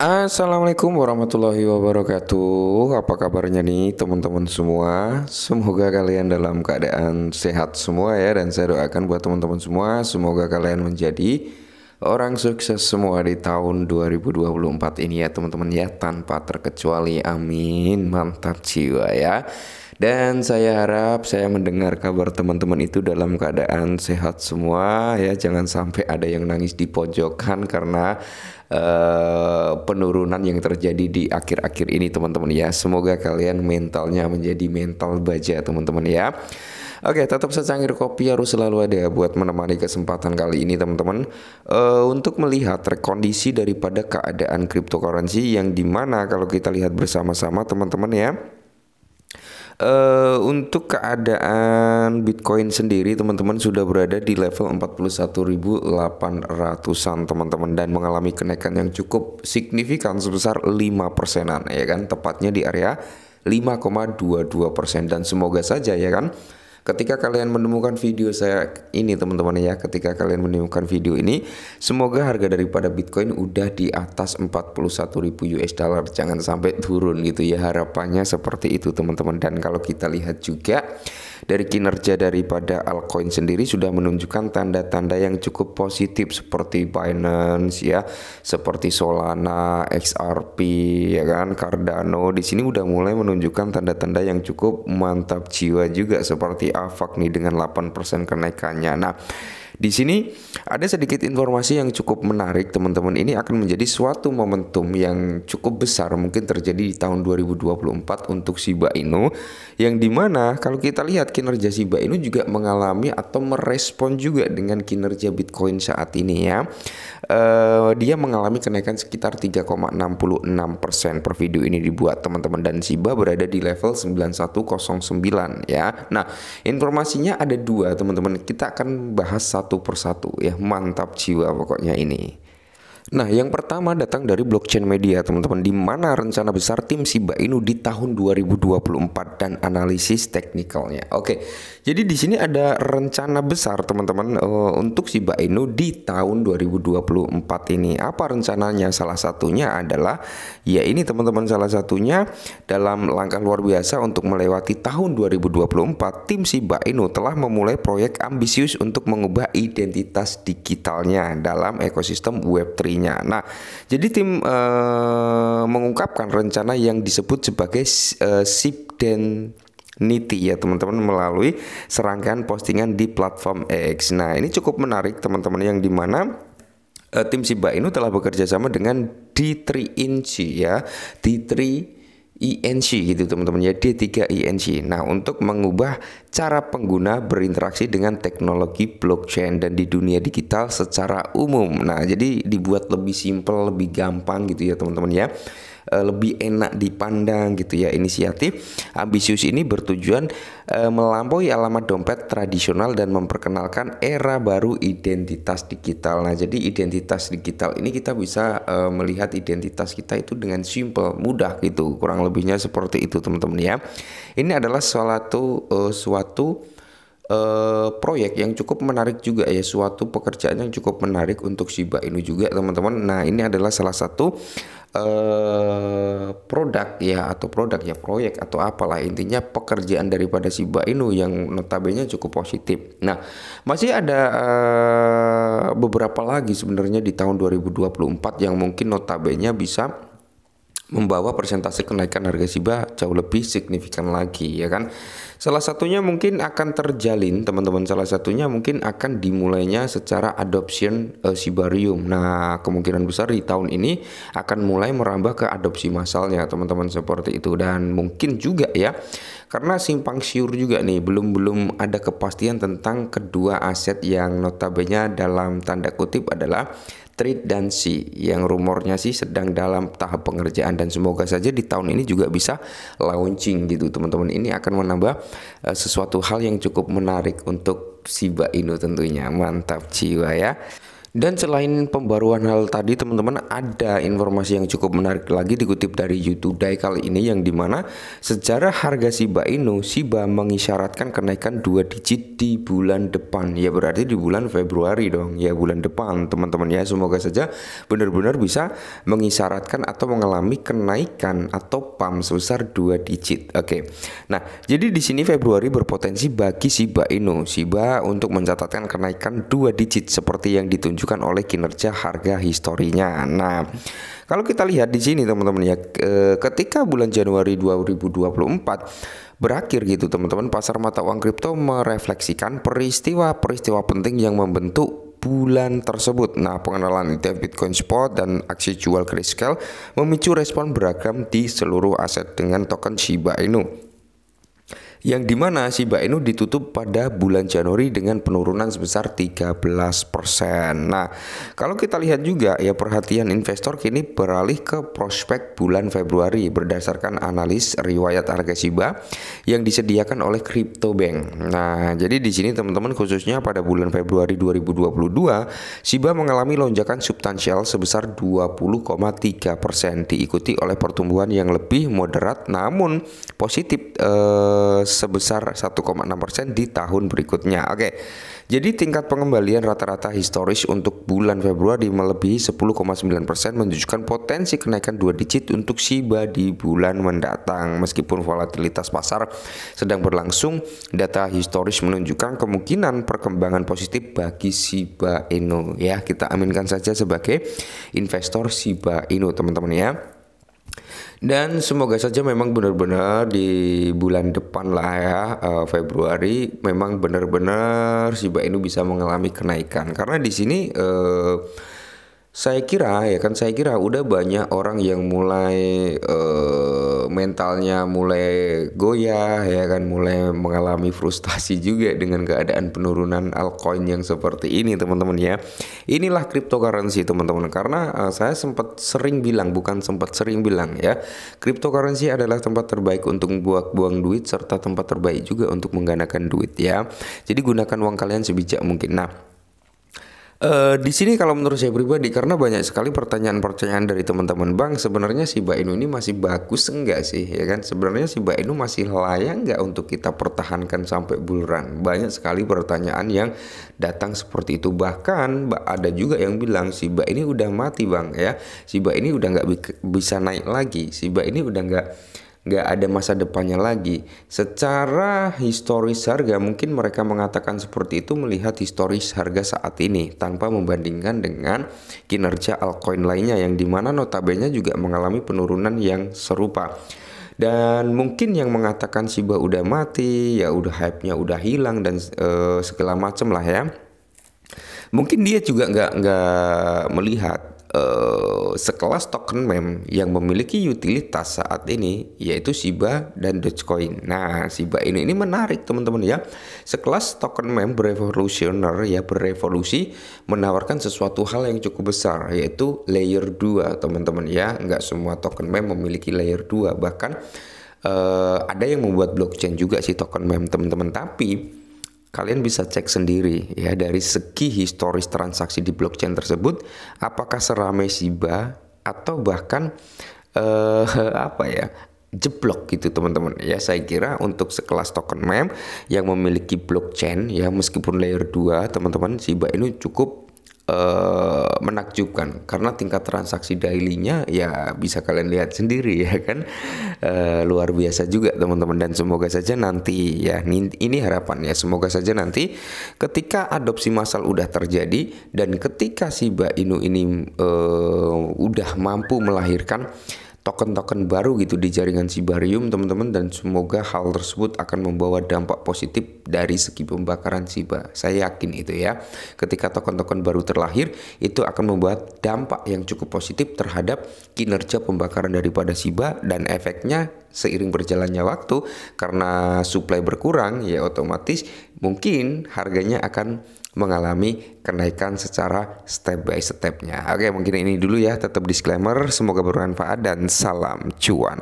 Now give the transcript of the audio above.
Assalamualaikum warahmatullahi wabarakatuh. Apa kabarnya nih teman-teman semua? Semoga kalian dalam keadaan sehat semua ya dan saya doakan buat teman-teman semua semoga kalian menjadi orang sukses semua di tahun 2024 ini ya teman-teman ya tanpa terkecuali. Amin. Mantap jiwa ya. Dan saya harap saya mendengar kabar teman-teman itu dalam keadaan sehat semua ya. Jangan sampai ada yang nangis di pojokan karena Eh, penurunan yang terjadi di akhir-akhir ini teman-teman ya. Semoga kalian mentalnya menjadi mental baja teman-teman ya. Oke, tetap secangkir kopi harus selalu ada buat menemani kesempatan kali ini teman-teman uh, untuk melihat rekondisi daripada keadaan cryptocurrency yang dimana kalau kita lihat bersama-sama teman-teman ya Uh, untuk keadaan Bitcoin sendiri teman-teman sudah berada di level 41.800-an teman-teman dan mengalami kenaikan yang cukup signifikan sebesar 5 persenan ya kan tepatnya di area 5,22 persen dan semoga saja ya kan Ketika kalian menemukan video saya ini teman-teman ya, ketika kalian menemukan video ini, semoga harga daripada Bitcoin udah di atas 41.000 US dollar. Jangan sampai turun gitu ya. Harapannya seperti itu teman-teman. Dan kalau kita lihat juga dari kinerja daripada altcoin sendiri sudah menunjukkan tanda-tanda yang cukup positif seperti Binance ya, seperti Solana, XRP ya kan, Cardano di sini udah mulai menunjukkan tanda-tanda yang cukup mantap jiwa juga seperti di nih dengan 8% kenaikannya. Nah, di sini ada sedikit informasi yang cukup menarik teman-teman. Ini akan menjadi suatu momentum yang cukup besar mungkin terjadi di tahun 2024 untuk Shiba Inu yang dimana kalau kita lihat kinerja Shiba Inu juga mengalami atau merespon juga dengan kinerja Bitcoin saat ini ya. Uh, dia mengalami kenaikan sekitar 3,66% per video ini dibuat teman-teman dan Shiba berada di level 9109 ya. Nah, informasinya ada dua teman-teman. Kita akan bahas satu satu persatu ya mantap jiwa pokoknya ini Nah, yang pertama datang dari blockchain media, teman-teman. Di mana rencana besar tim Shiba Inu di tahun 2024 dan analisis teknikalnya. Oke, jadi di sini ada rencana besar teman-teman uh, untuk si Inu di tahun 2024 ini. Apa rencananya? Salah satunya adalah ya ini teman-teman salah satunya dalam langkah luar biasa untuk melewati tahun 2024, tim si Inu telah memulai proyek ambisius untuk mengubah identitas digitalnya dalam ekosistem Web3-nya. Nah, jadi tim uh, mengungkapkan rencana yang disebut sebagai uh, dan Niti ya teman-teman melalui serangkaian postingan di platform X. Nah ini cukup menarik teman-teman yang dimana uh, eh, tim Siba ini telah bekerja sama dengan D3 Inci ya D3 INC gitu teman-teman ya D3 INC. Nah untuk mengubah cara pengguna berinteraksi dengan teknologi blockchain dan di dunia digital secara umum. Nah jadi dibuat lebih simple, lebih gampang gitu ya teman-teman ya Eh, lebih enak dipandang gitu ya. Inisiatif ambisius ini bertujuan uh, melampaui alamat dompet tradisional dan memperkenalkan era baru identitas digital. Nah, jadi identitas digital ini kita bisa uh, melihat identitas kita itu dengan simple, mudah gitu. Kurang lebihnya seperti itu teman-teman ya. Ini adalah suatu uh, suatu proyek yang cukup menarik juga ya suatu pekerjaan yang cukup menarik untuk Shiba Inu juga teman-teman. Nah ini adalah salah satu Eh, produk ya atau produk ya proyek atau apalah intinya pekerjaan daripada si Bainu yang notabene cukup positif. Nah, masih ada uh, beberapa lagi sebenarnya di tahun 2024 yang mungkin notabene bisa membawa persentase kenaikan harga SIBA jauh lebih signifikan lagi ya kan Salah satunya mungkin akan terjalin, teman-teman. Salah satunya mungkin akan dimulainya secara adoption uh, eh, sibarium. Nah, kemungkinan besar di tahun ini akan mulai merambah ke adopsi masalnya, teman-teman seperti itu. Dan mungkin juga ya, karena simpang siur juga nih, belum belum ada kepastian tentang kedua aset yang notabene dalam tanda kutip adalah Street dan Sea yang rumornya sih sedang dalam tahap pengerjaan dan semoga saja di tahun ini juga bisa launching gitu teman-teman ini akan menambah uh, sesuatu hal yang cukup menarik untuk Shiba Inu tentunya mantap jiwa ya dan selain pembaruan hal tadi teman-teman ada informasi yang cukup menarik lagi dikutip dari YouTube Dai kali ini yang dimana sejarah harga Shiba Inu Shiba mengisyaratkan kenaikan dua digit di bulan depan ya berarti di bulan Februari dong ya bulan depan teman-teman ya semoga saja benar-benar bisa mengisyaratkan atau mengalami kenaikan atau pam sebesar dua digit oke okay. nah jadi di sini Februari berpotensi bagi Shiba Inu Shiba untuk mencatatkan kenaikan dua digit seperti yang ditunjukkan ditunjukkan oleh kinerja harga historinya. Nah, kalau kita lihat di sini teman-teman ya, ketika bulan Januari 2024 berakhir gitu teman-teman pasar mata uang kripto merefleksikan peristiwa-peristiwa penting yang membentuk bulan tersebut. Nah, pengenalan ETF Bitcoin Spot dan aksi jual Grayscale memicu respon beragam di seluruh aset dengan token Shiba Inu yang dimana Shiba Inu ditutup pada bulan Januari dengan penurunan sebesar 13%. Nah, kalau kita lihat juga ya perhatian investor kini beralih ke prospek bulan Februari berdasarkan analis riwayat harga Shiba yang disediakan oleh Crypto Bank. Nah, jadi di sini teman-teman khususnya pada bulan Februari 2022, Shiba mengalami lonjakan substansial sebesar 20,3% diikuti oleh pertumbuhan yang lebih moderat namun positif eh, sebesar 1,6% di tahun berikutnya. Oke. Jadi tingkat pengembalian rata-rata historis untuk bulan Februari melebihi 10,9% menunjukkan potensi kenaikan dua digit untuk Shiba di bulan mendatang. Meskipun volatilitas pasar sedang berlangsung, data historis menunjukkan kemungkinan perkembangan positif bagi Shiba Inu ya. Kita aminkan saja sebagai investor Shiba Inu teman-teman ya. Dan semoga saja memang benar-benar di bulan depan lah ya uh, Februari memang benar-benar Shiba Inu bisa mengalami kenaikan karena di sini uh, saya kira ya kan saya kira udah banyak orang yang mulai uh, mentalnya mulai goyah ya kan mulai mengalami frustasi juga dengan keadaan penurunan altcoin yang seperti ini teman-teman ya inilah cryptocurrency teman-teman karena uh, saya sempat sering bilang bukan sempat sering bilang ya cryptocurrency adalah tempat terbaik untuk buang-buang duit serta tempat terbaik juga untuk menggunakan duit ya jadi gunakan uang kalian sebijak mungkin nah Uh, di sini kalau menurut saya pribadi karena banyak sekali pertanyaan-pertanyaan dari teman-teman bank sebenarnya si Mbak ini masih bagus enggak sih ya kan sebenarnya si Mbak Inu masih layak enggak untuk kita pertahankan sampai bulan banyak sekali pertanyaan yang datang seperti itu bahkan ada juga yang bilang si Mbak ini udah mati bang ya si Mbak ini udah nggak bisa naik lagi si Mbak ini udah nggak nggak ada masa depannya lagi. Secara historis harga mungkin mereka mengatakan seperti itu melihat historis harga saat ini tanpa membandingkan dengan kinerja altcoin lainnya yang dimana notabene juga mengalami penurunan yang serupa. Dan mungkin yang mengatakan Shiba udah mati, ya udah hype-nya udah hilang dan e, segala macem lah ya. Mungkin dia juga nggak nggak melihat Eh, sekelas token mem yang memiliki utilitas saat ini yaitu Shiba dan Dogecoin. Nah, Shiba ini ini menarik teman-teman ya. Sekelas token mem berevolusioner ya berevolusi menawarkan sesuatu hal yang cukup besar yaitu layer 2 teman-teman ya. Enggak semua token mem memiliki layer 2 bahkan uh, ada yang membuat blockchain juga si token mem teman-teman tapi Kalian bisa cek sendiri ya dari segi historis transaksi di blockchain tersebut apakah seramai Shiba atau bahkan eh, apa ya jeblok gitu teman-teman ya saya kira untuk sekelas token mem yang memiliki blockchain ya meskipun layer 2 teman-teman Shiba ini cukup Eh, menakjubkan karena tingkat transaksi daily ya bisa kalian lihat sendiri ya kan e, luar biasa juga teman-teman dan semoga saja nanti ya ini harapannya semoga saja nanti ketika adopsi massal udah terjadi dan ketika si Inu ini e, udah mampu melahirkan token-token baru gitu di jaringan Sibarium teman-teman dan semoga hal tersebut akan membawa dampak positif dari segi pembakaran Siba. Saya yakin itu ya. Ketika token-token baru terlahir itu akan membuat dampak yang cukup positif terhadap kinerja pembakaran daripada Siba dan efeknya seiring berjalannya waktu karena supply berkurang ya otomatis mungkin harganya akan mengalami kenaikan secara step by stepnya. Oke, mungkin ini dulu ya. Tetap disclaimer, semoga bermanfaat dan salam cuan.